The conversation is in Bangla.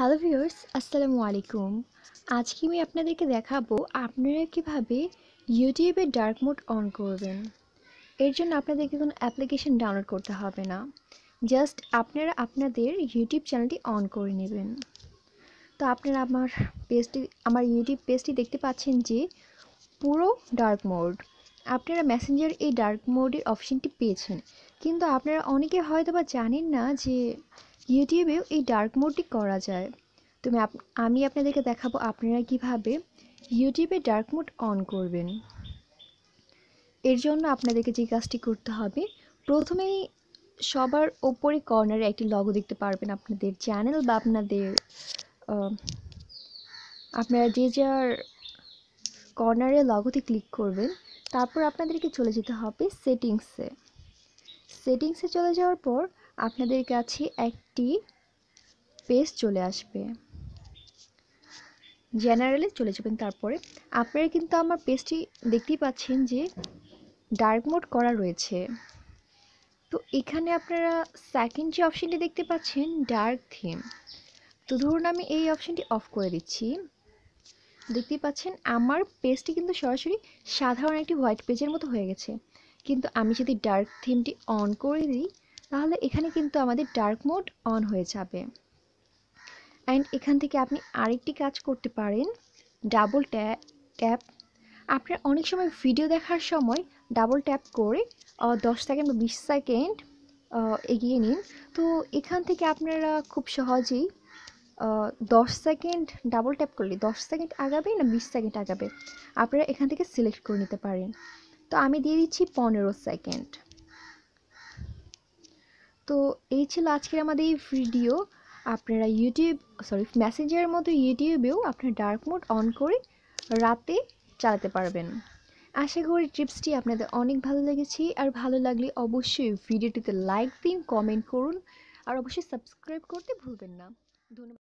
হ্যালো ভিউয়ার্স আসসালামু আলাইকুম আজকে আমি আপনাদেরকে দেখাবো আপনারা কিভাবে ইউটিউবে ডার্ক মোড অন করবেন এর জন্য আপনাদেরকে কোনো অ্যাপ্লিকেশন ডাউনলোড করতে হবে না জাস্ট আপনারা আপনাদের ইউটিউব চ্যানেলটি অন করে নেবেন তো আপনারা আমার পেজটি আমার ইউটিউব পেজটি দেখতে পাচ্ছেন যে পুরো ডার্ক মোড আপনারা ম্যাসেঞ্জার এই ডার্ক মোডের অপশানটি পেয়েছেন কিন্তু আপনারা অনেকে হয়তো বা জানেন না যে ইউটিউবেও এই ডার্ক মোডটি করা যায় তুমি আমি আপনাদেরকে দেখাবো আপনারা কিভাবে ইউটিউবে ডার্ক মোড অন করবেন এর জন্য আপনাদেরকে যে কাজটি করতে হবে প্রথমেই সবার ওপরে কর্নারে একটি লগো দেখতে পারবেন আপনাদের চ্যানেল বা আপনাদের আপনারা যে যার কর্নারে লগোতে ক্লিক করবেন তারপর আপনাদেরকে চলে যেতে হবে সেটিংসে সেটিংসে চলে যাওয়ার পর আপনাদের কাছে একটি পেজ চলে আসবে জেনারেলে চলে যাবেন তারপরে আপনারা কিন্তু আমার পেজটি দেখতেই পাচ্ছেন যে ডার্ক মোড করা রয়েছে তো এখানে আপনারা সেকেন্ড যে অপশানটি দেখতে পাচ্ছেন ডার্ক থিম তো ধরুন আমি এই অপশানটি অফ করে দিচ্ছি দেখতেই পাচ্ছেন আমার পেজটি কিন্তু সরাসরি সাধারণ একটি হোয়াইট পেজের মতো হয়ে গেছে কিন্তু আমি যদি ডার্ক থিমটি অন করে দিই তাহলে এখানে কিন্তু আমাদের ডার্ক মোড অন হয়ে যাবে অ্যান্ড এখান থেকে আপনি আরেকটি কাজ করতে পারেন ডাবল ট্যাপ আপনার অনেক সময় ভিডিও দেখার সময় ডাবল ট্যাপ করে দশ সেকেন্ড বা বিশ সেকেন্ড এগিয়ে নিন তো এখান থেকে আপনারা খুব সহজেই দশ সেকেন্ড ডাবল ট্যাপ করলে দশ সেকেন্ড আগাবে না বিশ সেকেন্ড আগাবে আপনারা এখান থেকে সিলেক্ট করে নিতে পারেন তো আমি দিয়ে দিচ্ছি পনেরো সেকেন্ড তো এই ছিল আজকের আমাদের এই ভিডিও আপনারা ইউটিউব সরি মেসেঞ্জারের মতো ইউটিউবেও আপনারা ডার্ক মোড অন করে রাতে চালাতে পারবেন আশা করি টিপসটি আপনাদের অনেক ভালো লেগেছে আর ভালো লাগলে অবশ্যই ভিডিওটিতে লাইক দিন কমেন্ট করুন আর অবশ্যই সাবস্ক্রাইব করতে ভুলবেন না ধন্যবাদ